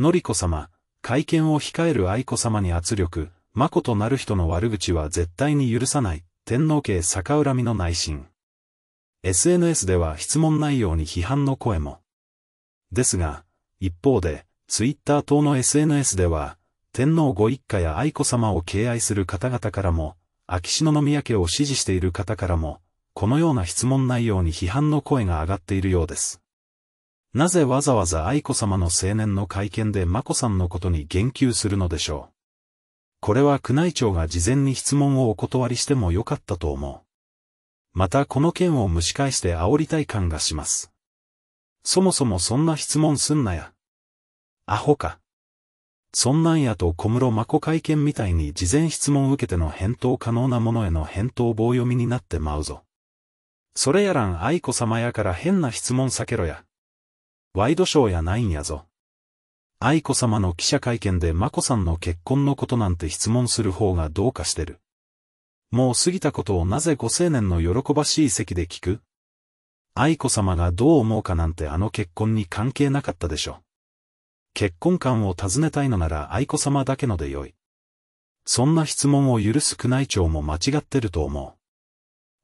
のりこ様、会見を控える愛子様に圧力、まことなる人の悪口は絶対に許さない、天皇家逆恨みの内心。SNS では質問内容に批判の声も。ですが、一方で、ツイッター等の SNS では、天皇ご一家や愛子様を敬愛する方々からも、秋篠宮家を支持している方からも、このような質問内容に批判の声が上がっているようです。なぜわざわざ愛子様の青年の会見で眞子さんのことに言及するのでしょう。これは宮内庁が事前に質問をお断りしてもよかったと思う。またこの件を蒸し返して煽りたい感がします。そもそもそんな質問すんなや。アホか。そんなんやと小室真子会見みたいに事前質問受けての返答可能なものへの返答棒読みになってまうぞ。それやらん愛子様やから変な質問避けろや。ワイドショーやないんやぞ。愛子様の記者会見で眞子さんの結婚のことなんて質問する方がどうかしてる。もう過ぎたことをなぜご青年の喜ばしい席で聞く愛子様がどう思うかなんてあの結婚に関係なかったでしょ。結婚観を尋ねたいのなら愛子様だけのでよい。そんな質問を許す宮内庁も間違ってると思う。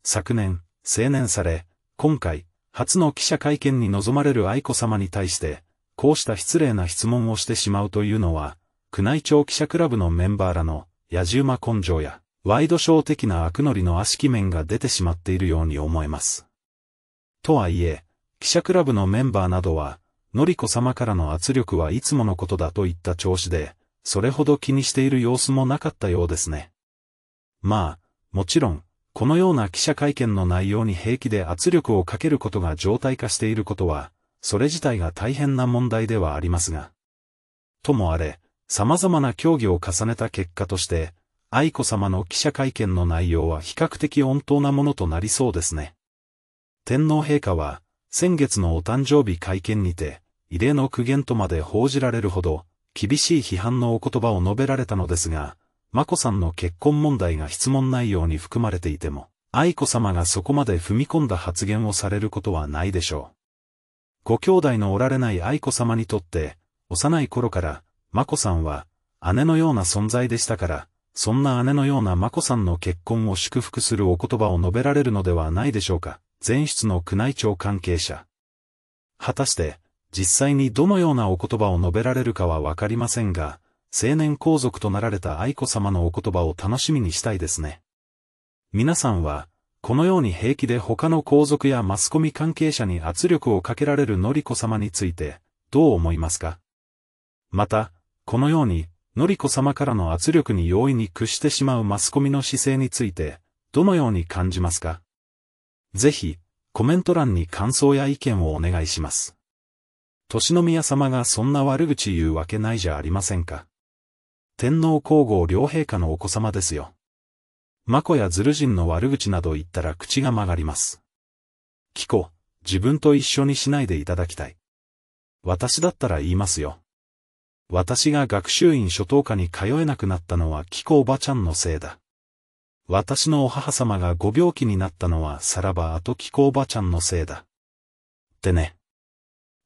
昨年、成年され、今回、初の記者会見に臨まれる愛子様に対して、こうした失礼な質問をしてしまうというのは、宮内庁記者クラブのメンバーらの、野じ馬根性や、ワイドショー的な悪ノリの悪しき面が出てしまっているように思えます。とはいえ、記者クラブのメンバーなどは、のりこ様からの圧力はいつものことだといった調子で、それほど気にしている様子もなかったようですね。まあ、もちろん、このような記者会見の内容に平気で圧力をかけることが常態化していることは、それ自体が大変な問題ではありますが。ともあれ、様々な協議を重ねた結果として、愛子さまの記者会見の内容は比較的温当なものとなりそうですね。天皇陛下は、先月のお誕生日会見にて、異例の苦言とまで報じられるほど、厳しい批判のお言葉を述べられたのですが、眞子さんの結婚問題が質問内容に含まれていても、愛子さまがそこまで踏み込んだ発言をされることはないでしょう。ご兄弟のおられない愛子さまにとって、幼い頃から、眞子さんは、姉のような存在でしたから、そんな姉のような眞子さんの結婚を祝福するお言葉を述べられるのではないでしょうか。前室の宮内庁関係者。果たして、実際にどのようなお言葉を述べられるかはわかりませんが、成年皇族となられた愛子様のお言葉を楽しみにしたいですね。皆さんは、このように平気で他の皇族やマスコミ関係者に圧力をかけられるのりこ様について、どう思いますかまた、このように、のりこ様からの圧力に容易に屈してしまうマスコミの姿勢について、どのように感じますかぜひ、コメント欄に感想や意見をお願いします。年宮様がそんな悪口言うわけないじゃありませんか。天皇皇后両陛下のお子様ですよ。マコやズル人の悪口など言ったら口が曲がります。キコ、自分と一緒にしないでいただきたい。私だったら言いますよ。私が学習院初等科に通えなくなったのはキコおばちゃんのせいだ。私のお母様がご病気になったのはさらばあとキコおばちゃんのせいだ。ってね。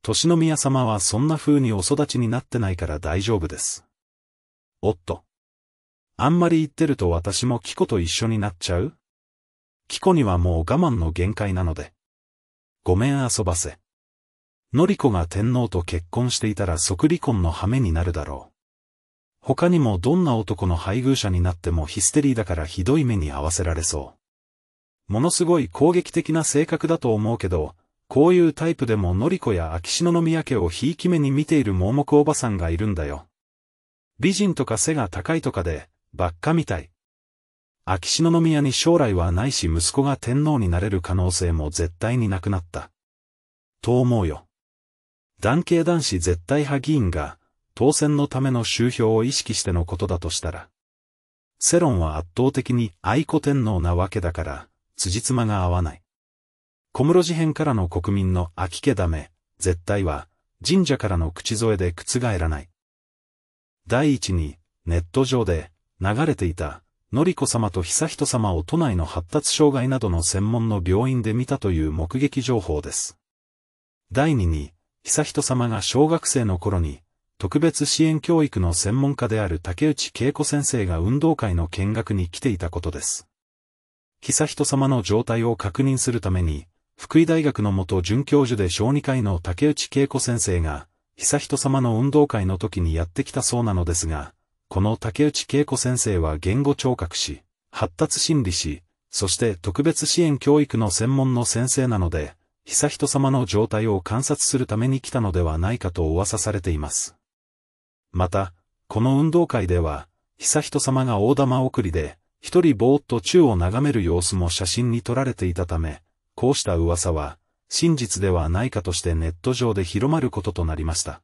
年宮様はそんな風にお育ちになってないから大丈夫です。おっと。あんまり言ってると私もキコと一緒になっちゃうキコにはもう我慢の限界なので。ごめん遊ばせ。ノリコが天皇と結婚していたら即離婚の羽目になるだろう。他にもどんな男の配偶者になってもヒステリーだからひどい目に合わせられそう。ものすごい攻撃的な性格だと思うけど、こういうタイプでもノリコや秋篠宮家をひいき目に見ている盲目おばさんがいるんだよ。美人とか背が高いとかで、ばっかみたい。秋篠宮に将来はないし息子が天皇になれる可能性も絶対になくなった。と思うよ。男系男子絶対派議員が、当選のための周票を意識してのことだとしたら、世論は圧倒的に愛子天皇なわけだから、辻褄が合わない。小室事変からの国民の秋家ダメ、絶対は、神社からの口添えで覆らない。第一に、ネット上で、流れていた、のりこ様と悠仁様を都内の発達障害などの専門の病院で見たという目撃情報です。第2に、悠仁様が小学生の頃に、特別支援教育の専門家である竹内恵子先生が運動会の見学に来ていたことです。悠仁様の状態を確認するために、福井大学の元准教授で小児科医の竹内恵子先生が、悠仁さまの運動会の時にやってきたそうなのですが、この竹内恵子先生は言語聴覚士、発達心理士、そして特別支援教育の専門の先生なので、悠仁さまの状態を観察するために来たのではないかと噂されています。また、この運動会では、悠仁さまが大玉送りで、一人ぼーっと宙を眺める様子も写真に撮られていたため、こうした噂は、真実ではないかとしてネット上で広まることとなりました。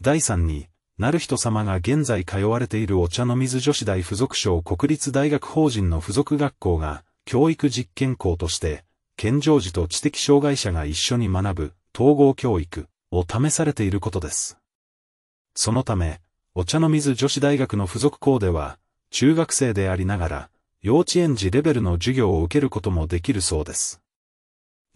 第3に、なる人様が現在通われているお茶の水女子大附属省国立大学法人の附属学校が、教育実験校として、健常児と知的障害者が一緒に学ぶ、統合教育を試されていることです。そのため、お茶の水女子大学の附属校では、中学生でありながら、幼稚園児レベルの授業を受けることもできるそうです。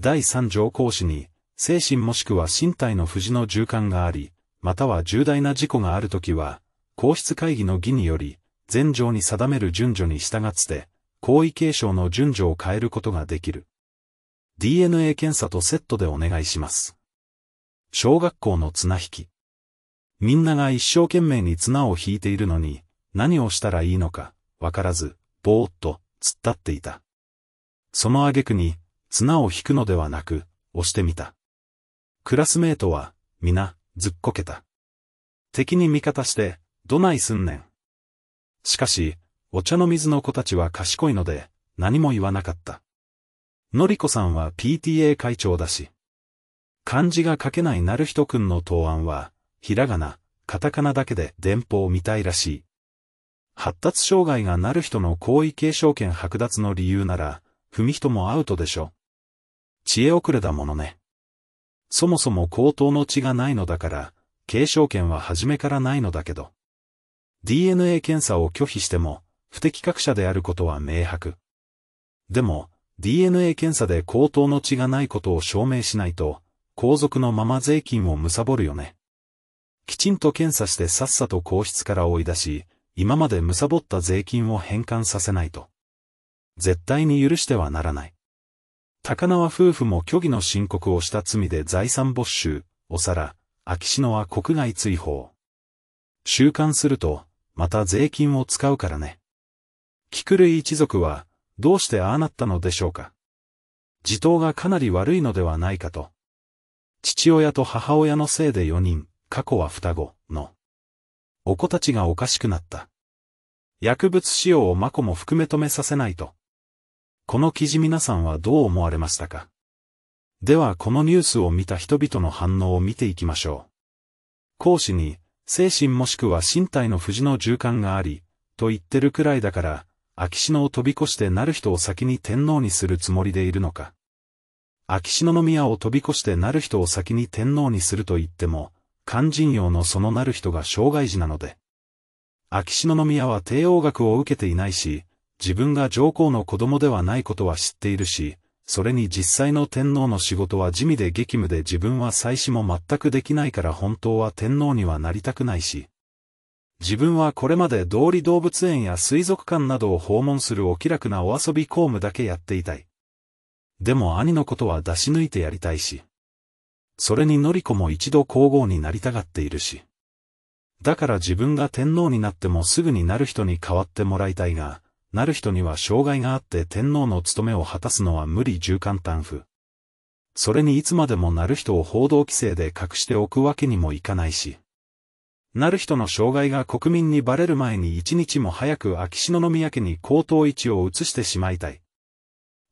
第三条講師に、精神もしくは身体の不死の循環があり、または重大な事故があるときは、皇室会議の儀により、全条に定める順序に従って、皇位継承の順序を変えることができる。DNA 検査とセットでお願いします。小学校の綱引き。みんなが一生懸命に綱を引いているのに、何をしたらいいのか、わからず、ぼーっと、突っ立っていた。その挙句に、綱を引くのではなく、押してみた。クラスメートは、皆、ずっこけた。敵に味方して、どないすんねん。しかし、お茶の水の子たちは賢いので、何も言わなかった。のりこさんは PTA 会長だし。漢字が書けないなるひとくんの答案は、ひらがな、カタカナだけで電報を見たいらしい。発達障害がなる人の行為継承権剥奪の理由なら、文人もアウトでしょ。知恵遅れだものね。そもそも高等の血がないのだから、継承権は初めからないのだけど。DNA 検査を拒否しても、不適格者であることは明白。でも、DNA 検査で高等の血がないことを証明しないと、皇族のまま税金を貪るよね。きちんと検査してさっさと皇室から追い出し、今まで貪った税金を返還させないと。絶対に許してはならない。高輪夫婦も虚偽の申告をした罪で財産没収、おさら、秋篠は国外追放。収監すると、また税金を使うからね。菊類一族は、どうしてああなったのでしょうか。自頭がかなり悪いのではないかと。父親と母親のせいで四人、過去は双子、の。お子たちがおかしくなった。薬物使用をマコも含め止めさせないと。この記事皆さんはどう思われましたかではこのニュースを見た人々の反応を見ていきましょう。講師に、精神もしくは身体の不の循環があり、と言ってるくらいだから、秋篠を飛び越してなる人を先に天皇にするつもりでいるのか。秋篠宮を飛び越してなる人を先に天皇にすると言っても、肝心用のそのなる人が障害児なので。秋篠宮は帝王学を受けていないし、自分が上皇の子供ではないことは知っているし、それに実際の天皇の仕事は地味で激務で自分は妻子も全くできないから本当は天皇にはなりたくないし、自分はこれまで道理動物園や水族館などを訪問するお気楽なお遊び公務だけやっていたい。でも兄のことは出し抜いてやりたいし。それにのりこも一度皇后になりたがっているし。だから自分が天皇になってもすぐになる人に代わってもらいたいが、なる人には障害があって天皇の務めを果たすのは無理重簡単不。それにいつまでもなる人を報道規制で隠しておくわけにもいかないし。なる人の障害が国民にバレる前に一日も早く秋篠宮家に高等位置を移してしまいたい。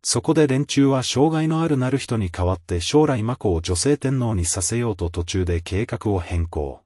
そこで連中は障害のあるなる人に代わって将来魔子を女性天皇にさせようと途中で計画を変更。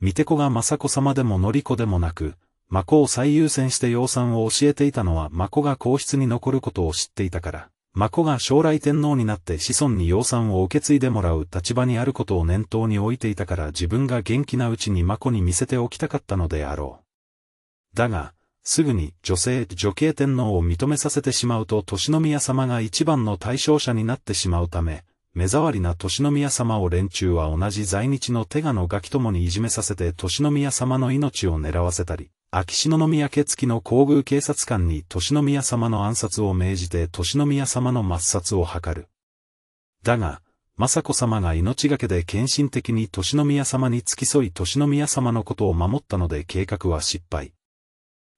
見て子が雅子様でもり子でもなく、マコを最優先して養蚕を教えていたのはマコが皇室に残ることを知っていたから、マコが将来天皇になって子孫に養蚕を受け継いでもらう立場にあることを念頭に置いていたから自分が元気なうちにマコに見せておきたかったのであろう。だが、すぐに女性女系天皇を認めさせてしまうと年宮様が一番の対象者になってしまうため、目障りな年宮様を連中は同じ在日の手賀のガキともにいじめさせて年宮様の命を狙わせたり、秋篠宮家付きの皇宮警察官に年宮様の暗殺を命じて年宮様の抹殺を図る。だが、雅子様が命がけで献身的に年宮様に付き添い年宮様のことを守ったので計画は失敗。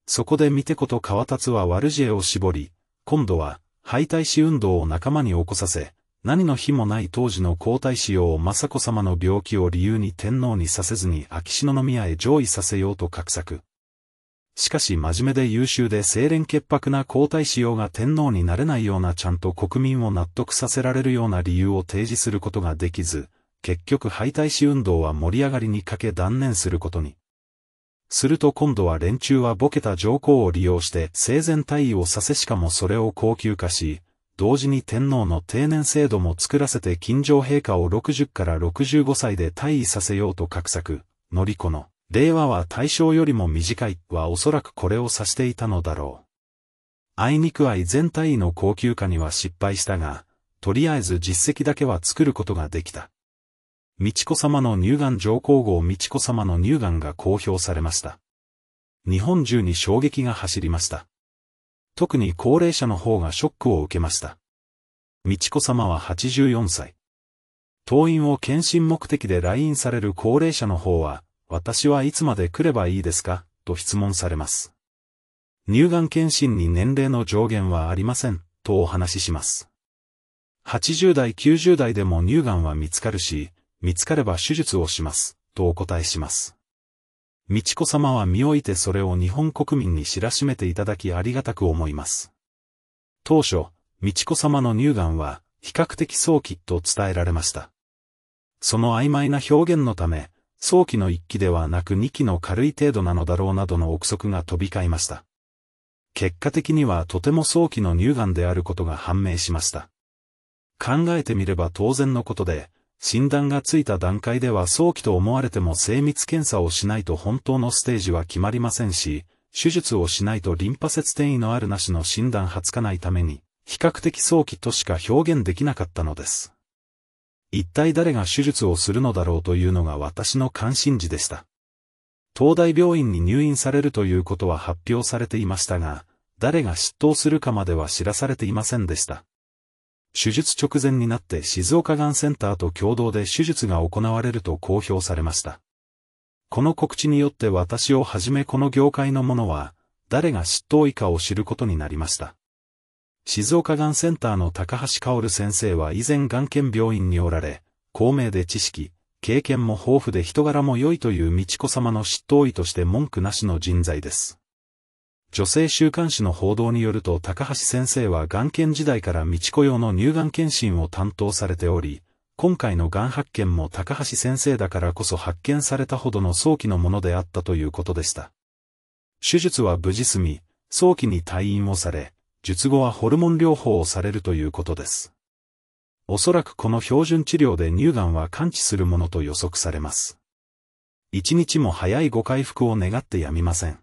そこで見てこと川達は悪知恵を絞り、今度は、敗退死運動を仲間に起こさせ、何の日もない当時の皇太子用を雅子様の病気を理由に天皇にさせずに秋篠宮へ上位させようと画策。しかし真面目で優秀で清廉潔白な皇太子用が天皇になれないようなちゃんと国民を納得させられるような理由を提示することができず、結局敗退し運動は盛り上がりにかけ断念することに。すると今度は連中はボケた上皇を利用して生前退位をさせしかもそれを高級化し、同時に天皇の定年制度も作らせて金城陛下を60から65歳で退位させようと画策、乗り子の。令和は大正よりも短いはおそらくこれを指していたのだろう。あいにく愛全体の高級化には失敗したが、とりあえず実績だけは作ることができた。美智子様の乳がん上皇后美智子様の乳がんが公表されました。日本中に衝撃が走りました。特に高齢者の方がショックを受けました。美智子様は84歳。党員を検診目的で来院される高齢者の方は私はいつまで来ればいいですかと質問されます。乳がん検診に年齢の上限はありません、とお話しします。80代90代でも乳がんは見つかるし、見つかれば手術をします、とお答えします。美智子様は身を置いてそれを日本国民に知らしめていただきありがたく思います。当初、美智子様の乳がんは比較的早期と伝えられました。その曖昧な表現のため、早期の1期ではなく2期の軽い程度なのだろうなどの憶測が飛び交いました。結果的にはとても早期の乳がんであることが判明しました。考えてみれば当然のことで、診断がついた段階では早期と思われても精密検査をしないと本当のステージは決まりませんし、手術をしないとリンパ節転移のあるなしの診断はつかないために、比較的早期としか表現できなかったのです。一体誰が手術をするのだろうというのが私の関心事でした。東大病院に入院されるということは発表されていましたが、誰が執刀するかまでは知らされていませんでした。手術直前になって静岡がんセンターと共同で手術が行われると公表されました。この告知によって私をはじめこの業界の者は、誰が執刀医かを知ることになりました。静岡がんセンターの高橋薫先生は以前がん研病院におられ、高名で知識、経験も豊富で人柄も良いという美智子様の執刀医として文句なしの人材です。女性週刊誌の報道によると高橋先生はがん研時代から美智子用の乳がん検診を担当されており、今回のがん発見も高橋先生だからこそ発見されたほどの早期のものであったということでした。手術は無事済み、早期に退院をされ、術後はホルモン療法をされるということです。おそらくこの標準治療で乳がんは完治するものと予測されます。一日も早いご回復を願ってやみません。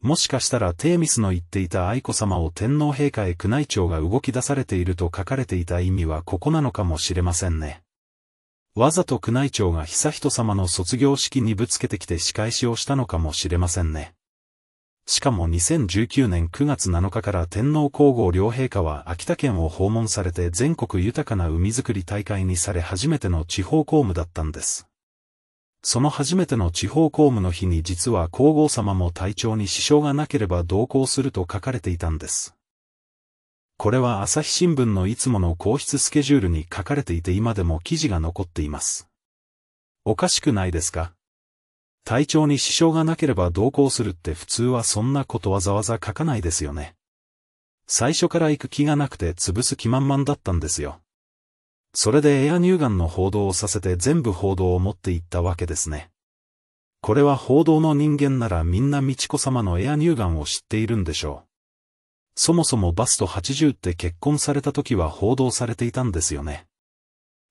もしかしたらテーミスの言っていた愛子様を天皇陛下へ宮内庁が動き出されていると書かれていた意味はここなのかもしれませんね。わざと宮内庁が悠仁様の卒業式にぶつけてきて仕返しをしたのかもしれませんね。しかも2019年9月7日から天皇皇后両陛下は秋田県を訪問されて全国豊かな海づくり大会にされ初めての地方公務だったんです。その初めての地方公務の日に実は皇后様も体調に支障がなければ同行すると書かれていたんです。これは朝日新聞のいつもの皇室スケジュールに書かれていて今でも記事が残っています。おかしくないですか体調に支障がなければ同行するって普通はそんなことわざわざ書かないですよね。最初から行く気がなくて潰す気満々だったんですよ。それでエア乳がんの報道をさせて全部報道を持っていったわけですね。これは報道の人間ならみんな美智子様のエア乳がんを知っているんでしょう。そもそもバスと80って結婚された時は報道されていたんですよね。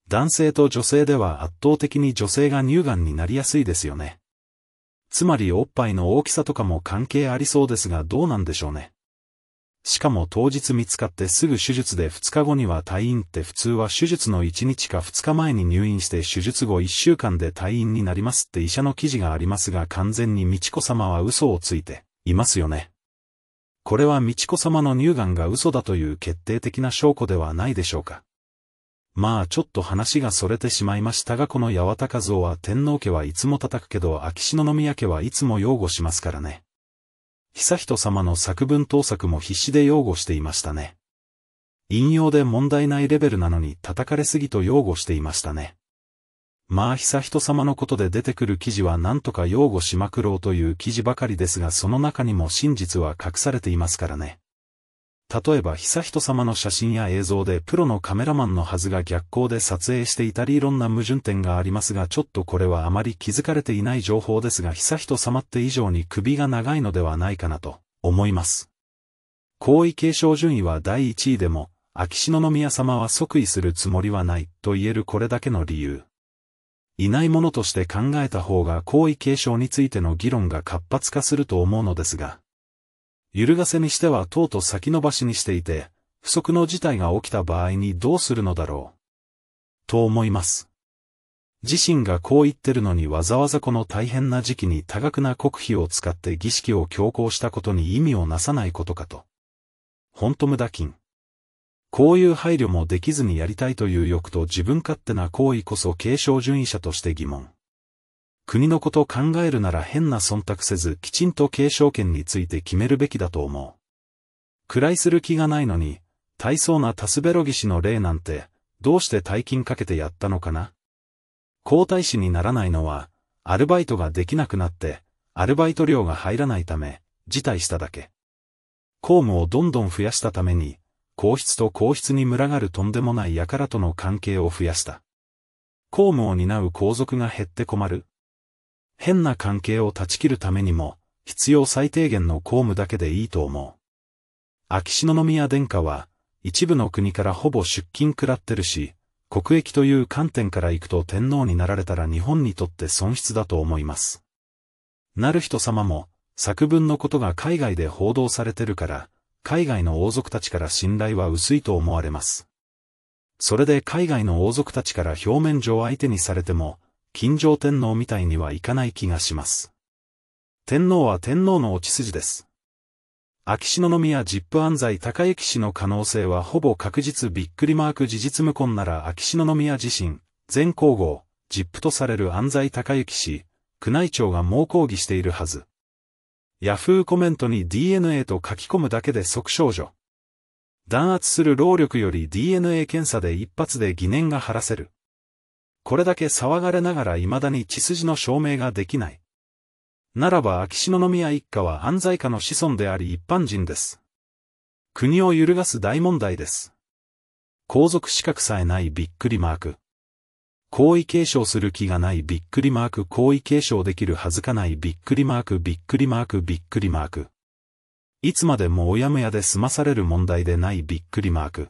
男性と女性では圧倒的に女性が乳がんになりやすいですよね。つまりおっぱいの大きさとかも関係ありそうですがどうなんでしょうね。しかも当日見つかってすぐ手術で2日後には退院って普通は手術の1日か2日前に入院して手術後1週間で退院になりますって医者の記事がありますが完全に美智子様は嘘をついていますよね。これは美智子様の乳がんが嘘だという決定的な証拠ではないでしょうか。まあちょっと話がそれてしまいましたがこの八幡和夫は天皇家はいつも叩くけど秋篠宮家はいつも擁護しますからね。久人様の作文盗作も必死で擁護していましたね。引用で問題ないレベルなのに叩かれすぎと擁護していましたね。まあ久人様のことで出てくる記事は何とか擁護しまくろうという記事ばかりですがその中にも真実は隠されていますからね。例えば悠仁さまの写真や映像でプロのカメラマンのはずが逆光で撮影していたりいろんな矛盾点がありますがちょっとこれはあまり気づかれていない情報ですが悠仁さまって以上に首が長いのではないかなと思います。皇位継承順位は第1位でも、秋篠宮様は即位するつもりはないと言えるこれだけの理由。いないものとして考えた方が皇位継承についての議論が活発化すると思うのですが、揺るがせにしてはとうと先延ばしにしていて、不測の事態が起きた場合にどうするのだろう。と思います。自身がこう言ってるのにわざわざこの大変な時期に多額な国費を使って儀式を強行したことに意味をなさないことかと。ほんと無駄金。こういう配慮もできずにやりたいという欲と自分勝手な行為こそ継承順位者として疑問。国のこと考えるなら変な忖度せずきちんと継承権について決めるべきだと思う。暗いする気がないのに、大層なタスベロギ氏の例なんて、どうして大金かけてやったのかな皇太子にならないのは、アルバイトができなくなって、アルバイト料が入らないため、辞退しただけ。公務をどんどん増やしたために、皇室と皇室に群がるとんでもない輩との関係を増やした。公務を担う皇族が減って困る。変な関係を断ち切るためにも、必要最低限の公務だけでいいと思う。秋篠宮殿下は、一部の国からほぼ出勤くらってるし、国益という観点から行くと天皇になられたら日本にとって損失だと思います。なる人様も、作文のことが海外で報道されてるから、海外の王族たちから信頼は薄いと思われます。それで海外の王族たちから表面上相手にされても、金城天皇みたいにはいかない気がします。天皇は天皇の落ち筋です。秋篠宮ジップ安西高之氏の可能性はほぼ確実びっくりマーク事実無根なら秋篠宮自身、全皇后、ジップとされる安西高之氏、宮内庁が猛抗議しているはず。ヤフーコメントに DNA と書き込むだけで即少女。弾圧する労力より DNA 検査で一発で疑念が晴らせる。これだけ騒がれながら未だに血筋の証明ができない。ならば秋篠宮一家は犯罪家の子孫であり一般人です。国を揺るがす大問題です。皇族資格さえないびっくりマーク。皇位継承する気がないびっくりマーク皇位継承できるはずかないびっくりマークびっくりマークびっくりマーク。いつまでもおやむやで済まされる問題でないびっくりマーク。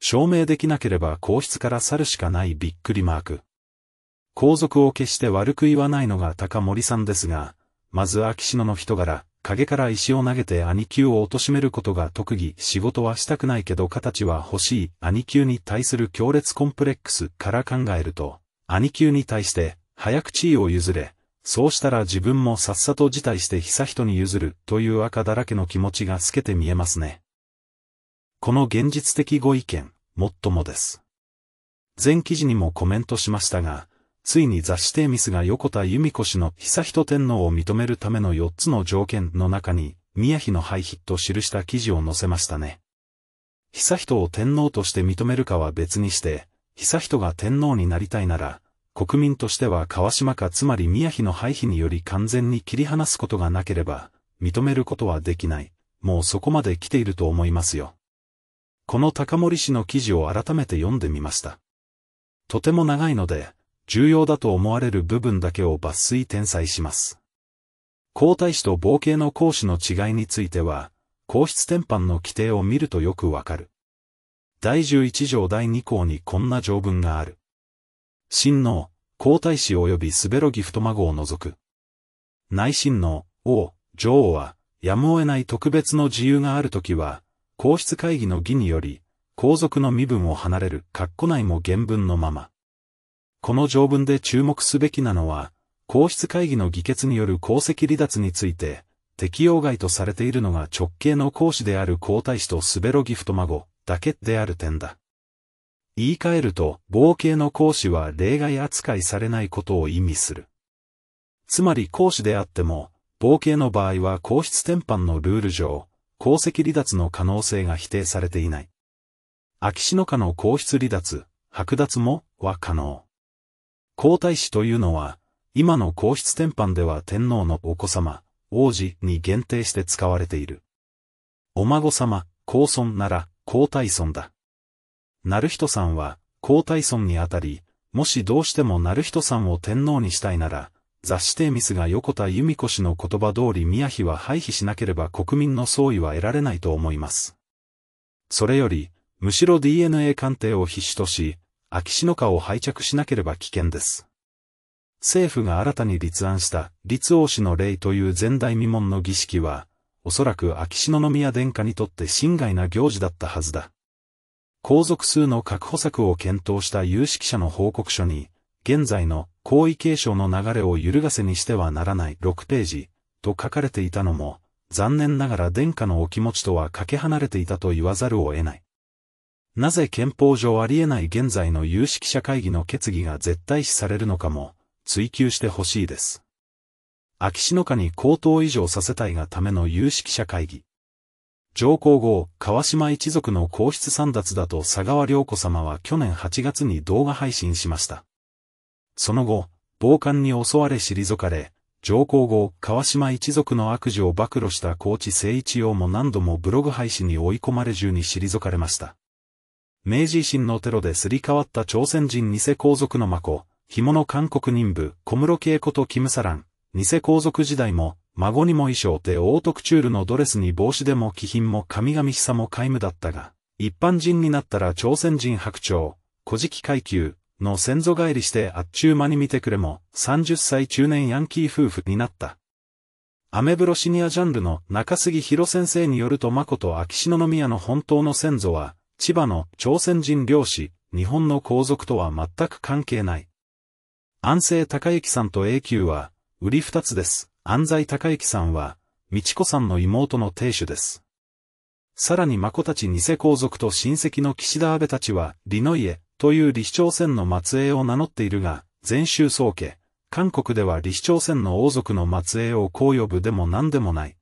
証明できなければ皇室から去るしかないびっくりマーク。皇族を決して悪く言わないのが高森さんですが、まず秋篠の人柄、影から石を投げて兄級を貶めることが特技、仕事はしたくないけど形は欲しい、兄級に対する強烈コンプレックスから考えると、兄級に対して、早く地位を譲れ、そうしたら自分もさっさと辞退して久人に譲るという赤だらけの気持ちが透けて見えますね。この現実的ご意見、もっともです。前記事にもコメントしましたが、ついに雑誌テーミスが横田由美子氏の久人天皇を認めるための4つの条件の中に、宮妃の廃筆と記した記事を載せましたね。久人を天皇として認めるかは別にして、久人が天皇になりたいなら、国民としては川島かつまり宮妃の廃妃により完全に切り離すことがなければ、認めることはできない。もうそこまで来ていると思いますよ。この高森氏の記事を改めて読んでみました。とても長いので、重要だと思われる部分だけを抜粋転載します。皇太子と冒険の講師の違いについては、皇室転換の規定を見るとよくわかる。第11条第2項にこんな条文がある。真の、皇太子及びスベロギ太孫を除く。内心の、王、女王は、やむを得ない特別の自由があるときは、皇室会議の儀により、皇族の身分を離れる、括弧内も原文のまま。この条文で注目すべきなのは、皇室会議の議決による皇籍離脱について、適用外とされているのが直系の皇子である皇太子とスベロギフト孫だけである点だ。言い換えると、冒系の皇子は例外扱いされないことを意味する。つまり皇子であっても、冒系の場合は皇室転換のルール上、皇籍離脱の可能性が否定されていない。秋篠家の皇室離脱、剥奪も、は可能。皇太子というのは、今の皇室天般では天皇のお子様、王子に限定して使われている。お孫様、皇孫なら、皇太孫だ。成人さんは、皇太孫にあたり、もしどうしても成人さんを天皇にしたいなら、雑誌テーミスが横田由美子氏の言葉通り宮妃は廃棄しなければ国民の総意は得られないと思います。それより、むしろ DNA 鑑定を必死とし、秋篠家を拝着しなければ危険です。政府が新たに立案した立王氏の礼という前代未聞の儀式は、おそらく秋篠宮殿下にとって心外な行事だったはずだ。皇族数の確保策を検討した有識者の報告書に、現在の皇位継承の流れを揺るがせにしてはならない6ページ、と書かれていたのも、残念ながら殿下のお気持ちとはかけ離れていたと言わざるを得ない。なぜ憲法上ありえない現在の有識者会議の決議が絶対視されるのかも、追求してほしいです。秋篠家に高等以上させたいがための有識者会議。上皇后、川島一族の皇室散奪だと佐川良子様は去年8月に動画配信しました。その後、暴漢に襲われ退かれ、上皇後、川島一族の悪事を暴露した高知誠一郎も何度もブログ廃止に追い込まれ中に退かれました。明治維新のテロですり替わった朝鮮人偽皇族の孫、紐の韓国人部、小室恵子とキムサラン、偽皇族時代も、孫にも衣装でオートクチュールのドレスに帽子でも気品も神々しさも皆無だったが、一般人になったら朝鮮人白鳥、古事記階級、の先祖返りしてあっちゅう間に見てくれも、30歳中年ヤンキー夫婦になった。アメブロシニアジャンルの中杉博先生によると誠秋篠宮の本当の先祖は、千葉の朝鮮人漁師、日本の皇族とは全く関係ない。安政隆之さんと永久は、売り二つです。安西隆之さんは、道子さんの妹の亭主です。さらに孫たち偽皇族と親戚の岸田安部たちは、ノの家、という李朝鮮の末裔を名乗っているが、全州宗家、韓国では李朝鮮の王族の末裔をこう呼ぶでも何でもない。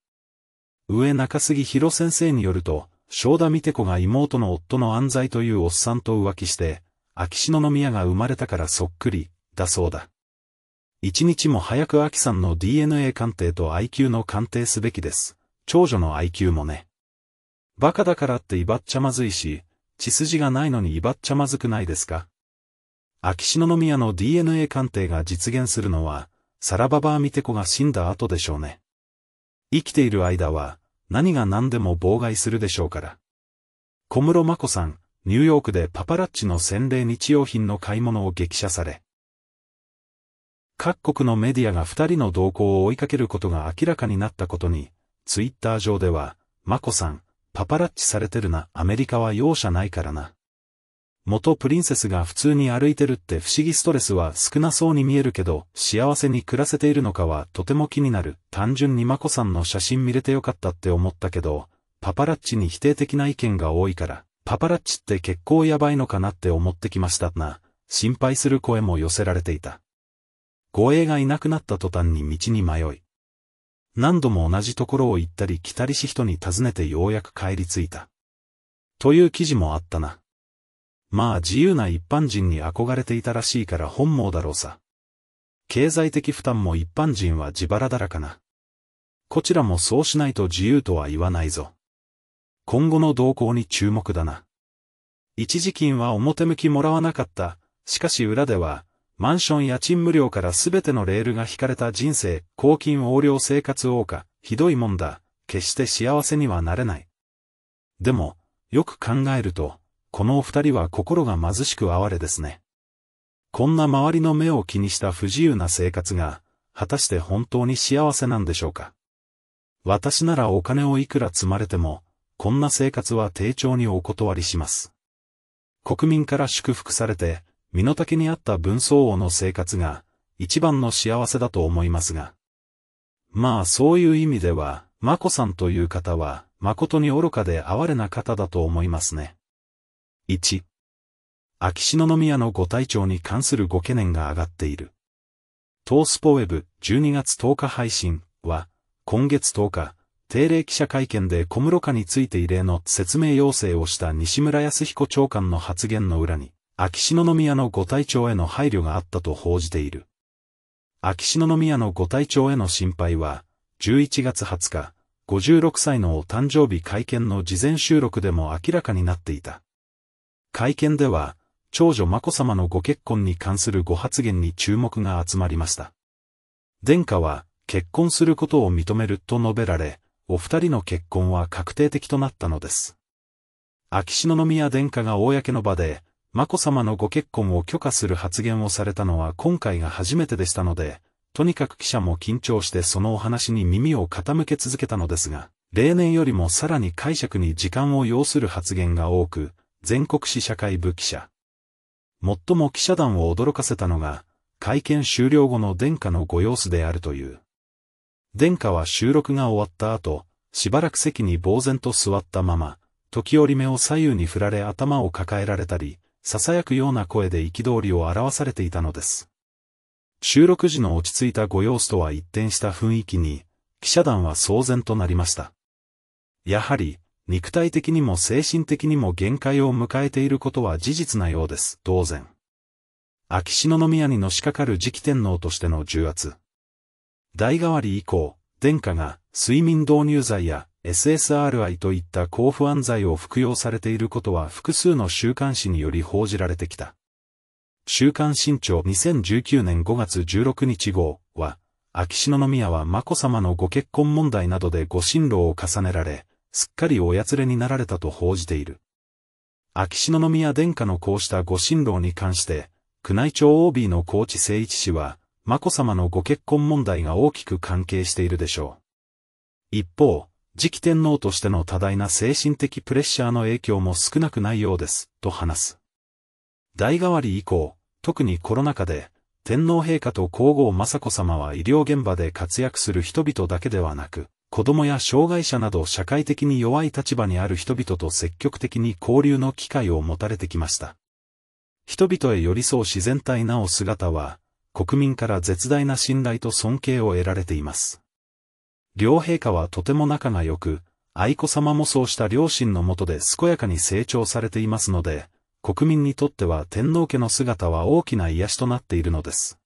上中杉弘先生によると、正田美て子が妹の夫の安在というおっさんと浮気して、秋篠宮が生まれたからそっくり、だそうだ。一日も早く秋さんの DNA 鑑定と IQ の鑑定すべきです。長女の IQ もね。バカだからって威張っちゃまずいし、血筋がないのに威張っちゃまずくないですか秋篠宮の DNA 鑑定が実現するのは、サラババーミテコが死んだ後でしょうね。生きている間は、何が何でも妨害するでしょうから。小室眞子さん、ニューヨークでパパラッチの洗礼日用品の買い物を激写され、各国のメディアが二人の動向を追いかけることが明らかになったことに、ツイッター上では、眞子さん、パパラッチされてるな、アメリカは容赦ないからな。元プリンセスが普通に歩いてるって不思議ストレスは少なそうに見えるけど、幸せに暮らせているのかはとても気になる。単純にマコさんの写真見れてよかったって思ったけど、パパラッチに否定的な意見が多いから、パパラッチって結構やばいのかなって思ってきましたな。心配する声も寄せられていた。護衛がいなくなった途端に道に迷い、何度も同じところを行ったり来たりし人に尋ねてようやく帰り着いた。という記事もあったな。まあ自由な一般人に憧れていたらしいから本望だろうさ。経済的負担も一般人は自腹だらかな。こちらもそうしないと自由とは言わないぞ。今後の動向に注目だな。一時金は表向きもらわなかった。しかし裏では、マンション家賃無料からすべてのレールが引かれた人生、公金横領生活多か、ひどいもんだ、決して幸せにはなれない。でも、よく考えると、このお二人は心が貧しく哀れですね。こんな周りの目を気にした不自由な生活が、果たして本当に幸せなんでしょうか。私ならお金をいくら積まれても、こんな生活は丁重にお断りします。国民から祝福されて、身の丈に合った文相王の生活が、一番の幸せだと思いますが。まあそういう意味では、マコさんという方は、誠に愚かで哀れな方だと思いますね。1. 秋篠宮のご体調に関するご懸念が上がっている。トースポウェブ12月10日配信は、今月10日、定例記者会見で小室家について異例の説明要請をした西村康彦長官の発言の裏に、秋篠宮のご体調への配慮があったと報じている。秋篠宮のご体調への心配は、11月20日、56歳のお誕生日会見の事前収録でも明らかになっていた。会見では、長女眞子さまのご結婚に関するご発言に注目が集まりました。殿下は、結婚することを認めると述べられ、お二人の結婚は確定的となったのです。秋篠宮殿下が公の場で、眞子さまのご結婚を許可する発言をされたのは今回が初めてでしたので、とにかく記者も緊張してそのお話に耳を傾け続けたのですが、例年よりもさらに解釈に時間を要する発言が多く、全国史社会部記者。最も記者団を驚かせたのが、会見終了後の殿下のご様子であるという。殿下は収録が終わった後、しばらく席に呆然と座ったまま、時折目を左右に振られ頭を抱えられたり、囁くような声で憤りを表されていたのです。収録時の落ち着いたご様子とは一転した雰囲気に、記者団は騒然となりました。やはり、肉体的にも精神的にも限界を迎えていることは事実なようです、当然。秋篠宮にのしかかる次期天皇としての重圧。代替わり以降、殿下が睡眠導入剤や SSRI といった抗不安剤を服用されていることは複数の週刊誌により報じられてきた。週刊新潮2019年5月16日号は、秋篠宮は眞子さまのご結婚問題などでご進路を重ねられ、すっかりおやつれになられたと報じている。秋篠宮殿下のこうしたご進路に関して、宮内庁 OB の高知誠一氏は、眞子さまのご結婚問題が大きく関係しているでしょう。一方、次期天皇としての多大な精神的プレッシャーの影響も少なくないようです、と話す。代替わり以降、特にコロナ禍で、天皇陛下と皇后雅子さまは医療現場で活躍する人々だけではなく、子供や障害者など社会的に弱い立場にある人々と積極的に交流の機会を持たれてきました。人々へ寄り添う自然体なお姿は、国民から絶大な信頼と尊敬を得られています。両陛下はとても仲が良く、愛子様もそうした両親のもとで健やかに成長されていますので、国民にとっては天皇家の姿は大きな癒しとなっているのです。